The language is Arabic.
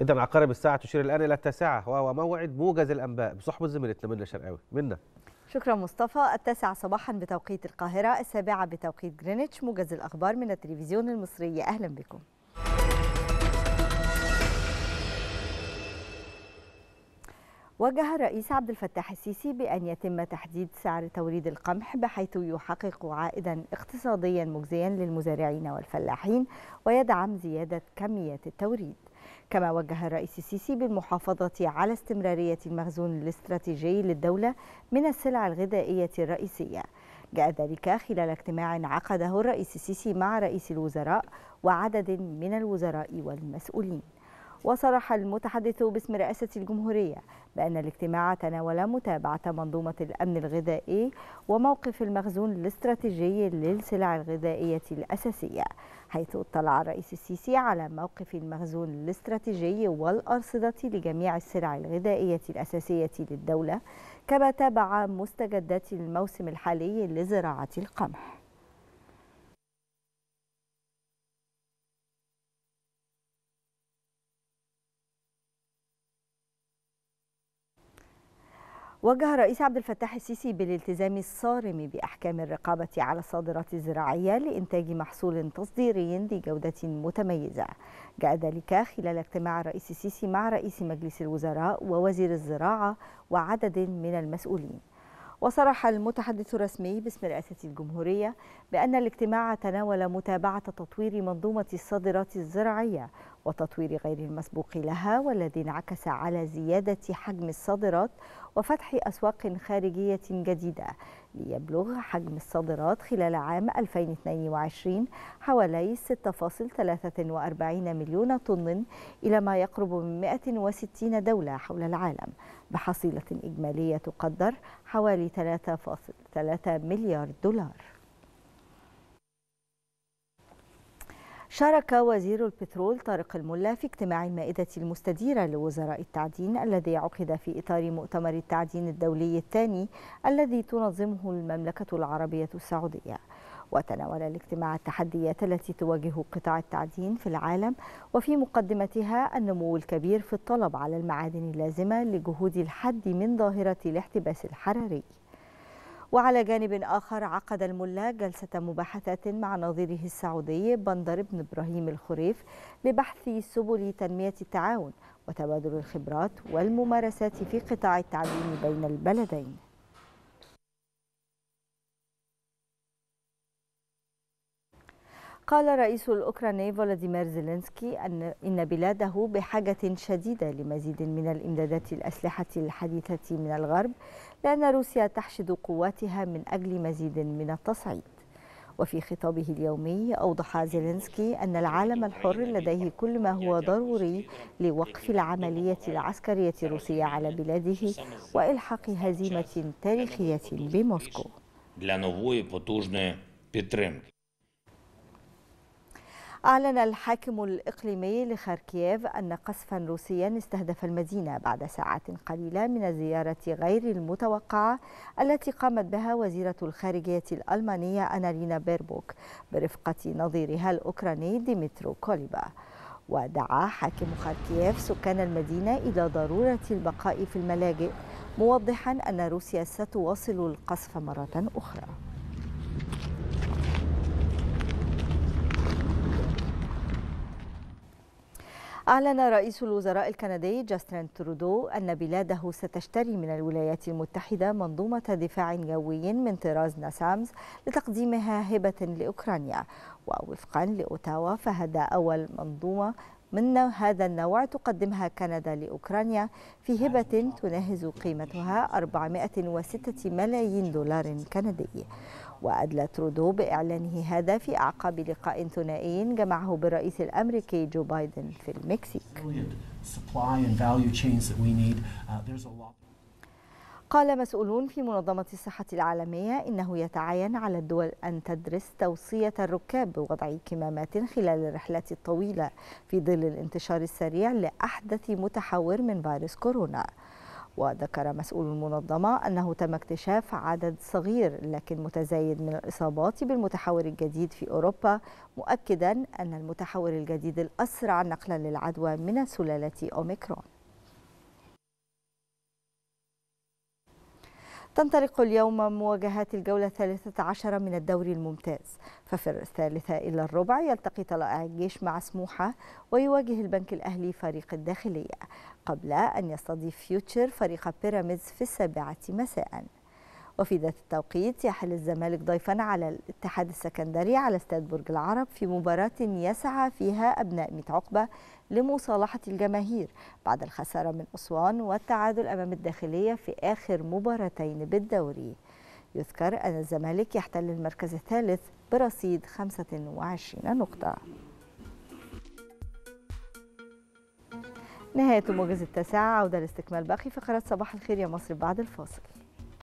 إذا عقارب الساعة تشير الآن إلى التاسعة وهو موعد موجز الأنباء بصحبة زميلتنا منى شرقاوي منى شكرا مصطفى التاسعة صباحا بتوقيت القاهرة السابعة بتوقيت جرينتش موجز الأخبار من التلفزيون المصري أهلا بكم وجه الرئيس عبد الفتاح السيسي بأن يتم تحديد سعر توريد القمح بحيث يحقق عائدا اقتصاديا مجزيا للمزارعين والفلاحين ويدعم زيادة كمية التوريد كما وجه الرئيس السيسي بالمحافظة على استمرارية المخزون الاستراتيجي للدولة من السلع الغذائية الرئيسية جاء ذلك خلال اجتماع عقده الرئيس السيسي مع رئيس الوزراء وعدد من الوزراء والمسؤولين وصرح المتحدث باسم رئاسة الجمهورية بأن الاجتماع تناول متابعة منظومة الأمن الغذائي وموقف المخزون الاستراتيجي للسلع الغذائية الأساسية حيث اطلع الرئيس السيسي على موقف المخزون الاستراتيجي والأرصدة لجميع السلع الغذائية الأساسية للدولة كما تابع مستجدات الموسم الحالي لزراعة القمح وجه الرئيس عبد الفتاح السيسي بالالتزام الصارم بأحكام الرقابة على الصادرات الزراعية لإنتاج محصول تصديري ذي جودة متميزة جاء ذلك خلال اجتماع الرئيس السيسي مع رئيس مجلس الوزراء ووزير الزراعة وعدد من المسؤولين وصرح المتحدث الرسمي باسم رئاسة الجمهورية بأن الاجتماع تناول متابعة تطوير منظومة الصادرات الزراعية وتطوير غير المسبوق لها والذي انعكس على زيادة حجم الصادرات وفتح أسواق خارجية جديدة ليبلغ حجم الصادرات خلال عام 2022 حوالي 6.43 مليون طن إلى ما يقرب من 160 دولة حول العالم بحصيلة إجمالية تقدر حوالي 3.3 مليار دولار شارك وزير البترول طارق الملا في اجتماع المائدة المستديرة لوزراء التعدين الذي عقد في إطار مؤتمر التعدين الدولي الثاني الذي تنظمه المملكة العربية السعودية وتناول الاجتماع التحديات التي تواجه قطاع التعدين في العالم وفي مقدمتها النمو الكبير في الطلب على المعادن اللازمة لجهود الحد من ظاهرة الاحتباس الحراري وعلى جانب آخر عقد الملا جلسة مباحثات مع نظيره السعودي بندر بن إبراهيم الخريف لبحث سبل تنمية التعاون وتبادل الخبرات والممارسات في قطاع التعليم بين البلدين قال الرئيس الأوكراني فولاديمير زيلينسكي أن إن بلاده بحاجة شديدة لمزيد من الإمدادات الأسلحة الحديثة من الغرب لأن روسيا تحشد قواتها من أجل مزيد من التصعيد وفي خطابه اليومي أوضح زيلينسكي أن العالم الحر لديه كل ما هو ضروري لوقف العملية العسكرية الروسية على بلاده وإلحاق هزيمة تاريخية بموسكو أعلن الحاكم الإقليمي لخاركييف أن قصفا روسيا استهدف المدينة بعد ساعات قليلة من الزيارة غير المتوقعة التي قامت بها وزيرة الخارجية الألمانية أنالينا بيربوك برفقة نظيرها الأوكراني ديمترو كوليبا ودعا حاكم خاركييف سكان المدينة إلى ضرورة البقاء في الملاجئ موضحا أن روسيا ستواصل القصف مرة أخرى أعلن رئيس الوزراء الكندي جاستن ترودو أن بلاده ستشتري من الولايات المتحدة منظومة دفاع جوي من طراز ناسامز لتقديمها هبة لأوكرانيا ووفقا لأوتاوا فهذا أول منظومة من هذا النوع تقدمها كندا لأوكرانيا في هبة تناهز قيمتها 406 ملايين دولار كندي وأدلت رودو بإعلانه هذا في أعقاب لقاء ثنائي جمعه بالرئيس الأمريكي جو بايدن في المكسيك uh, قال مسؤولون في منظمة الصحة العالمية إنه يتعين على الدول أن تدرس توصية الركاب بوضع كمامات خلال الرحلات الطويلة في ظل الانتشار السريع لأحدث متحور من فيروس كورونا وذكر مسؤول المنظمة أنه تم اكتشاف عدد صغير لكن متزايد من الإصابات بالمتحور الجديد في أوروبا مؤكدا أن المتحور الجديد الأسرع نقلا للعدوى من سلالة أوميكرون تنطلق اليوم مواجهات الجولة الثالثة عشرة من الدوري الممتاز ففي الثالثة إلى الربع يلتقي طلائع الجيش مع سموحة ويواجه البنك الأهلي فريق الداخلية قبل أن يستضيف فيوتشر فريق بيراميدز في السابعة مساءً وفي ذات التوقيت يحل الزمالك ضيفا على الاتحاد السكندري على استاد برج العرب في مباراة يسعى فيها أبناء ميت عقبة لمصالحة الجماهير بعد الخسارة من أسوان والتعادل أمام الداخلية في آخر مباراتين بالدوري يذكر أن الزمالك يحتل المركز الثالث برصيد 25 نقطة نهاية الموجز التاسعة عودة لاستكمال باقي فقرات صباح الخير يا مصر بعد الفاصل